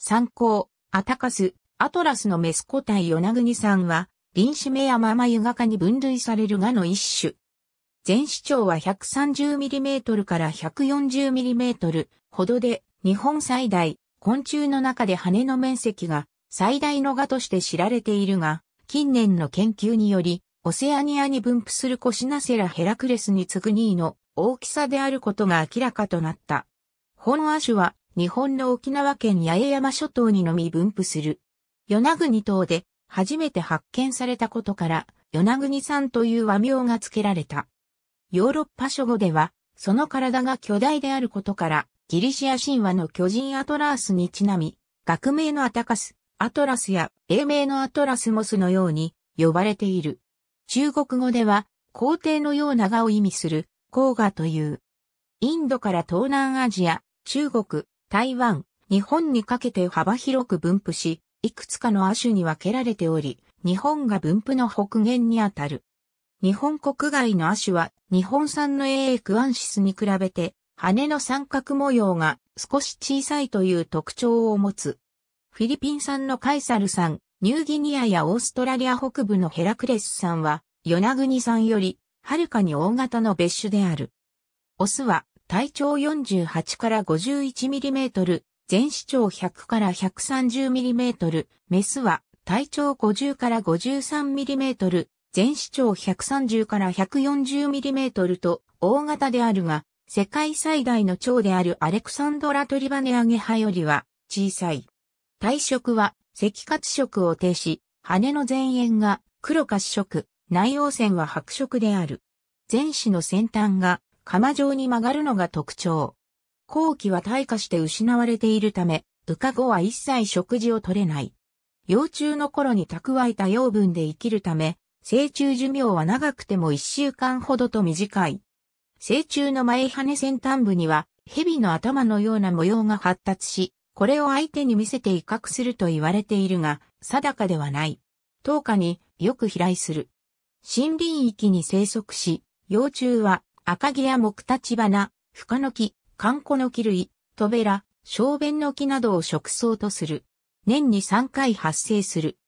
参考、アタカス、アトラスのメス個体ヨナグニさんは、ンシメやママユガ科に分類されるがの一種。全視長は 130mm から 140mm ほどで、日本最大、昆虫の中で羽の面積が最大のガとして知られているが、近年の研究により、オセアニアに分布するコシナセラヘラクレスに次ぐ2位の大きさであることが明らかとなった。ホノア種は日本の沖縄県八重山諸島にのみ分布する。与那国島で初めて発見されたことから、与那国んという和名が付けられた。ヨーロッパ諸語では、その体が巨大であることから、ギリシア神話の巨人アトラースにちなみ、学名のアタカス、アトラスや英名のアトラスモスのように呼ばれている。中国語では、皇帝のような画を意味する、黄河という。インドから東南アジア、中国、台湾、日本にかけて幅広く分布し、いくつかの亜種に分けられており、日本が分布の北限にあたる。日本国外の亜種は日本産の AA クアンシスに比べて羽の三角模様が少し小さいという特徴を持つ。フィリピン産のカイサル産、ニューギニアやオーストラリア北部のヘラクレス産は与那国産よりはるかに大型の別種である。オスは体長48から51ミリメートル、全視長100から130ミリメートル、メスは体長50から53ミリメートル、全視長130から140ミリメートルと大型であるが、世界最大の蝶であるアレクサンドラトリバネアゲハよりは小さい。体色は赤褐色を呈し、羽の前縁が黒褐色、内容線は白色である。前肢の先端が釜状に曲がるのが特徴。後期は退化して失われているため、羽化後は一切食事を取れない。幼虫の頃に蓄えた養分で生きるため、成虫寿命は長くても1週間ほどと短い。成虫の前羽先端部には、蛇の頭のような模様が発達し、これを相手に見せて威嚇すると言われているが、定かではない。10日によく飛来する。森林域に生息し、幼虫は赤木や木立花、深の木、寒湖の木類、トベラ、小便の木などを食草とする。年に3回発生する。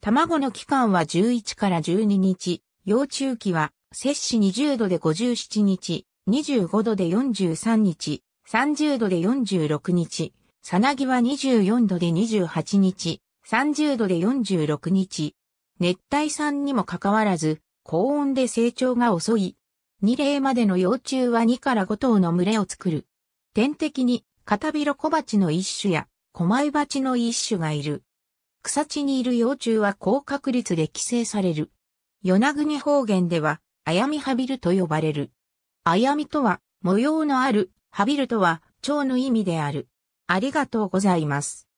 卵の期間は11から12日、幼虫期は摂氏20度で57日、25度で43日、30度で46日、さなぎは24度で28日、30度で46日。熱帯産にもかかわらず、高温で成長が遅い2例までの幼虫は2から5頭の群れを作る。天敵に、カタビロコバチの一種や、コマイバチの一種がいる。草地にいる幼虫は高確率で寄生される。与那国方言では、あやみハビルと呼ばれる。あやみとは、模様のある、ハビルとは、蝶の意味である。ありがとうございます。